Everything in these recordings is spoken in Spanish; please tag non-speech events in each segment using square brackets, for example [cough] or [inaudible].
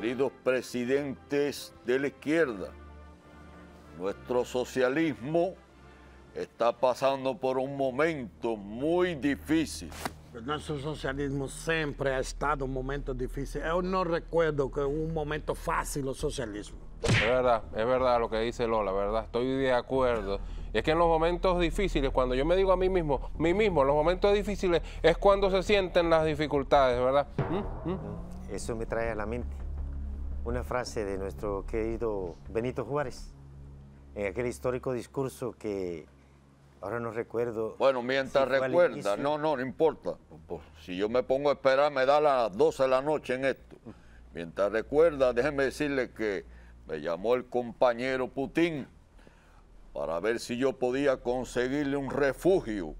queridos presidentes de la izquierda, nuestro socialismo está pasando por un momento muy difícil. Pues nuestro socialismo siempre ha estado en momentos difíciles. Yo no recuerdo que un momento fácil el socialismo. Es verdad, es verdad lo que dice Lola, ¿verdad? Estoy de acuerdo. es que en los momentos difíciles, cuando yo me digo a mí mismo, mí mismo, en los momentos difíciles es cuando se sienten las dificultades, ¿verdad? ¿Mm? ¿Mm? Eso me trae a la mente una frase de nuestro querido Benito Juárez, en aquel histórico discurso que ahora no recuerdo. Bueno, mientras recuerda, no, no, no importa. Pues, si yo me pongo a esperar, me da las 12 de la noche en esto. Mientras recuerda, déjeme decirle que me llamó el compañero Putin para ver si yo podía conseguirle un refugio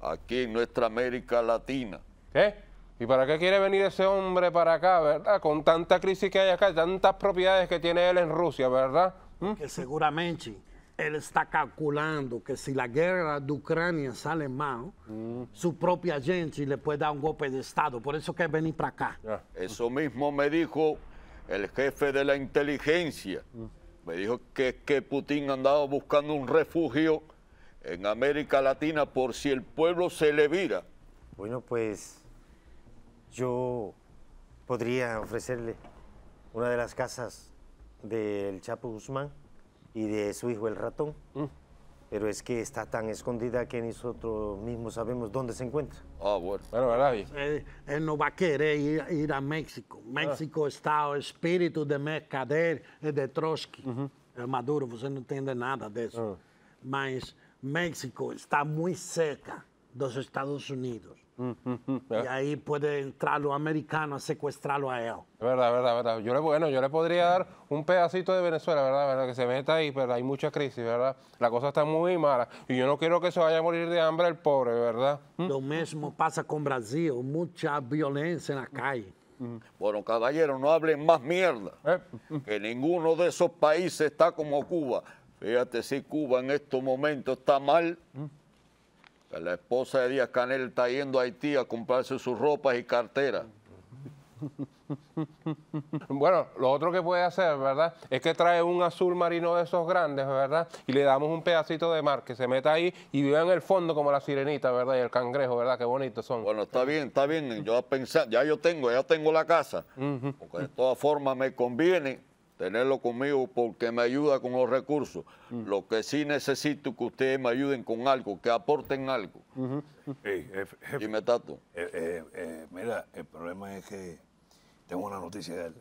aquí en nuestra América Latina. ¿Qué? ¿Y para qué quiere venir ese hombre para acá, verdad? Con tanta crisis que hay acá, tantas propiedades que tiene él en Rusia, ¿verdad? ¿Mm? Que seguramente él está calculando que si la guerra de Ucrania sale mal, mm. su propia gente le puede dar un golpe de Estado. Por eso que venir para acá. Eso mismo me dijo el jefe de la inteligencia. Mm. Me dijo que, que Putin andaba buscando un refugio en América Latina por si el pueblo se le vira. Bueno, pues yo podría ofrecerle una de las casas del Chapo Guzmán y de su hijo el ratón, mm. pero es que está tan escondida que nosotros mismos sabemos dónde se encuentra. Ah, bueno. Bueno, él no va a querer ir, a México. Ah. México está el espíritu de mercader eh, de Trotsky. Eh, Maduro, usted no entiende nada de eso. Ah. Más México está muy cerca los Estados Unidos. Y ahí puede entrar los americanos a secuestrarlo a él. Verdad, verdad, verdad. Yo le, bueno, yo le podría dar un pedacito de Venezuela, ¿verdad? Que se meta ahí, pero hay mucha crisis, ¿verdad? La cosa está muy mala. Y yo no quiero que se vaya a morir de hambre el pobre, ¿verdad? ¿Mm? Lo mismo pasa con Brasil. Mucha violencia en la calle. Bueno, caballero no hablen más mierda. Eh. Que ninguno de esos países está como Cuba. Fíjate si Cuba en estos momentos está mal. Mm la esposa de Díaz Canel está yendo a Haití a comprarse sus ropas y cartera. [laughs] Bueno, lo otro que puede hacer, ¿verdad? Es que trae un azul marino de esos grandes, ¿verdad? Y le damos un pedacito de mar que se meta ahí y viva en el fondo como la sirenita, ¿verdad? Y el cangrejo, ¿verdad? Qué bonitos son. Bueno, está bien, está bien. Yo a pensar, ya yo tengo, ya tengo la casa. Porque de todas formas me conviene tenerlo conmigo porque me ayuda con los recursos. Mm. Lo que sí necesito es que ustedes me ayuden con algo, que aporten algo. y tato. Eh, eh, eh, mira, el problema es que tengo una noticia de él.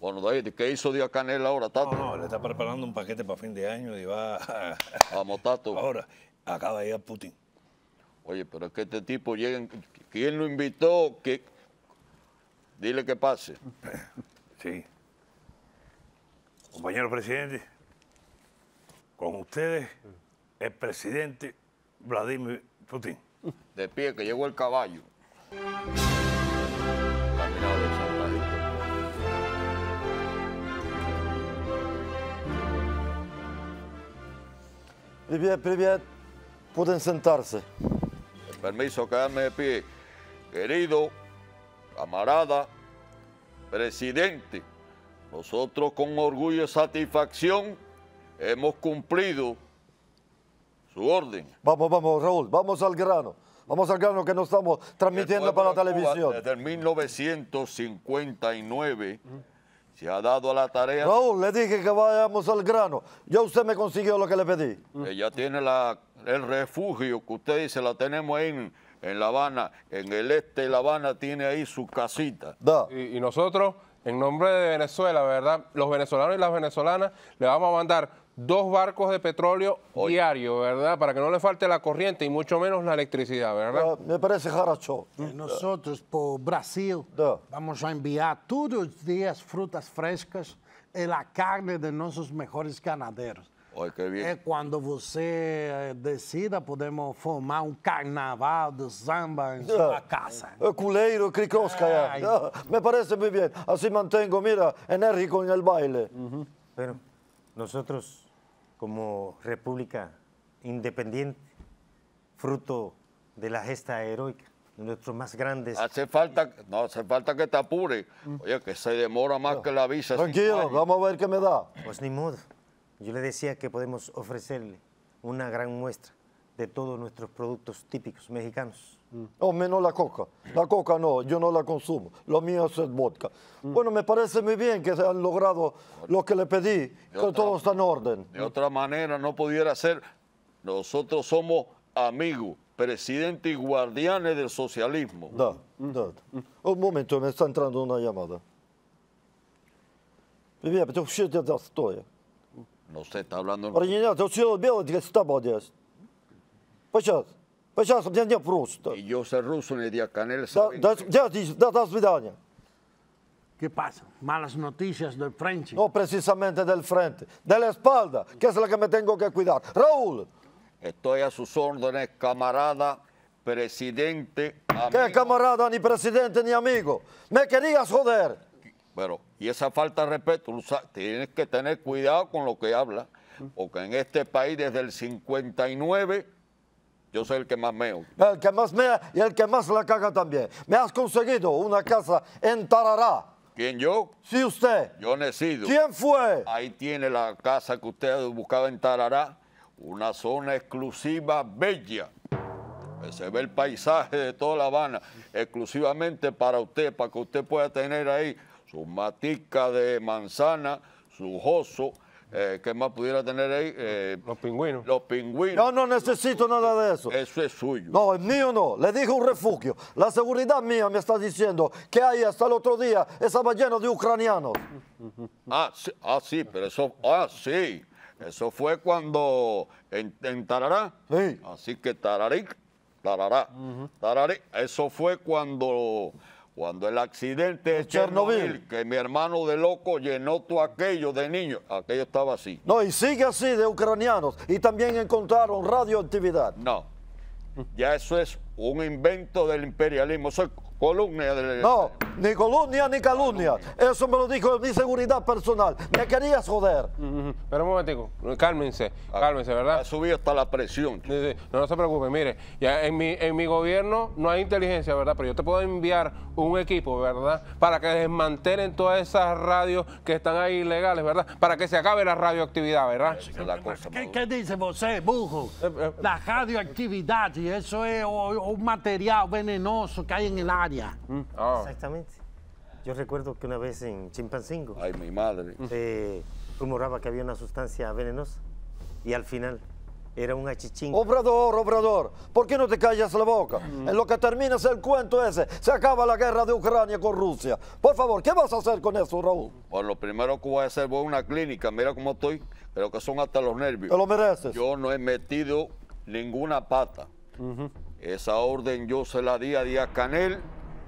Bueno, David, ¿qué hizo Díaz Canel ahora, Tato? No, le está preparando un paquete para fin de año y va... A... Vamos, Tato. Ahora, acaba de a Putin. Oye, pero es que este tipo llega... ¿Quién lo invitó? Dile que pase. Sí. Compañero presidente, con ustedes el presidente Vladimir Putin. De pie, que llegó el caballo. Привет, привет. Pueden sentarse. permiso, quedarme de pie. Querido, camarada, presidente. Nosotros con orgullo y satisfacción hemos cumplido su orden. Vamos, vamos, Raúl, vamos al grano. Vamos al grano que nos estamos transmitiendo para la televisión. Desde 1959 se ha dado a la tarea. Raúl, le dije que vayamos al grano. Ya usted me consiguió lo que le pedí. Ella tiene el refugio que usted dice, la tenemos ahí en, La Habana, en el este de La Habana, tiene ahí su casita. y nosotros en nombre de Venezuela, ¿verdad? Los venezolanos y las venezolanas le vamos a mandar dos barcos de petróleo diario, ¿verdad? Para que no le falte la corriente y mucho menos la electricidad, ¿verdad? me parece jaracho. Eh, nosotros por Brasil vamos a enviar todos los días frutas frescas y la carne de nuestros mejores ganaderos. Olha que bien eh, cuando eh, decida, podemos formar un um carnaval de samba en em ah. su casa. Eh, culeiro, ah, Me parece muy bien. Así mantengo, mira, enérgico en el baile. Pero nosotros, como república independiente, fruto de la gesta heroica, de nuestros más grandes. Hace falta, no hace falta que te apure. Oye, que se demora más que la visa. Tranquilo, vamos a ver qué me da. Pues ni modo. Yo le decía que podemos ofrecerle una gran muestra de todos nuestros productos típicos mexicanos. Mm. O oh, menos la coca. La coca no, yo no la consumo. Lo mío es vodka. Mm. Bueno, me parece muy bien que se han logrado lo que le pedí, que todo está en orden. De otra manera no pudiera ser. Nosotros somos amigos, presidente y guardianes del socialismo. Un momento, me está entrando una llamada. No, usted está hablando... Y yo soy ruso, ni Diacanel ¿Qué pasa? Malas noticias del frente. No precisamente del frente, de la espalda, que es la que me tengo que cuidar. Raúl. Estoy a sus órdenes, camarada, presidente. Amigo. ¿Qué camarada, ni presidente, ni amigo? Me querías joder. Pero y esa falta de respeto, tienes que tener cuidado con lo que habla, porque en este país desde el 59 yo soy el que más meo. El que más mea y el que más la caga también. Me has conseguido una casa en Tarará. ¿Quién yo? Sí, usted. Yo nacido. ¿Quién fue? Ahí tiene la casa que usted ha buscado en Tarará, una zona exclusiva bella se ve el paisaje de toda La Habana, exclusivamente para usted, para que usted pueda tener ahí su matica de manzana, su joso. Eh, ¿Qué más pudiera tener ahí? Eh, los pingüinos. Los pingüinos. Yo no necesito nada de eso. Eso es suyo. No, es mío no. Le dije un refugio. La seguridad mía me está diciendo que ahí hasta el otro día estaba lleno de ucranianos. Ah, sí, ah, pero eso. Ah, sí. Eso fue cuando en, Tarará. Sí. Así que Tararic tarará, Eso fue cuando, cuando el accidente de Chernobyl, que mi hermano de loco llenó todo aquello de niño. Aquello estaba así. No, y sigue así de ucranianos. Y también encontraron radioactividad. No, ya eso es un invento del imperialismo. Columnia de... No, ni columnia ni calumnia. Eso me lo dijo mi seguridad personal. Me querías joder. Pero un momentico, cálmense, ah, cálmense, ¿verdad? Ha subido hasta la presión. No, se preocupe, mire, ya en mi, en mi gobierno no hay inteligencia, ¿verdad? Pero yo te puedo enviar un equipo, ¿verdad? Para que desmantelen todas esas radios que están ahí ilegales, ¿verdad? Para que se acabe la radioactividad, ¿verdad? ¿Qué, dice usted, bujo? Eh, eh. la radioactividad, y eso es un material venenoso que hay en el aire. Mm. Ah. Exactamente. Yo recuerdo que una vez en Chimpancingo. Ay, mi madre. Eh, rumoraba que había una sustancia venenosa y al final era un achichín. Obrador, obrador, ¿por qué no te callas la boca? Mm. En lo que termina el cuento ese, se acaba la guerra de Ucrania con Rusia. Por favor, ¿qué vas a hacer con eso, Raúl? Pues lo primero que voy a hacer, voy a una clínica, mira cómo estoy, pero que son hasta los nervios. Te lo mereces. Yo no he metido ninguna pata. Esa orden yo se la di a Díaz Canel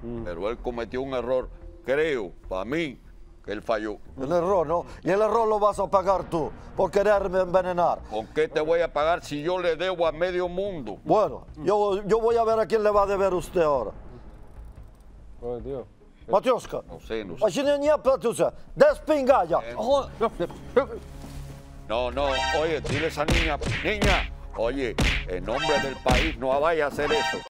Mm. Pero él cometió un error, creo, para mí, que él falló. El error, ¿no? Y el error lo vas a pagar tú por quererme envenenar. ¿Con qué te voy a pagar si yo le debo a medio mundo? Bueno, yo, yo voy a ver a quién le va a deber usted ahora. Oh, Dios. Matioska. no sé, no sé. ¡Ay, eh, No, no, oye, dile a esa niña, niña, oye, en nombre del país no vaya a hacer eso.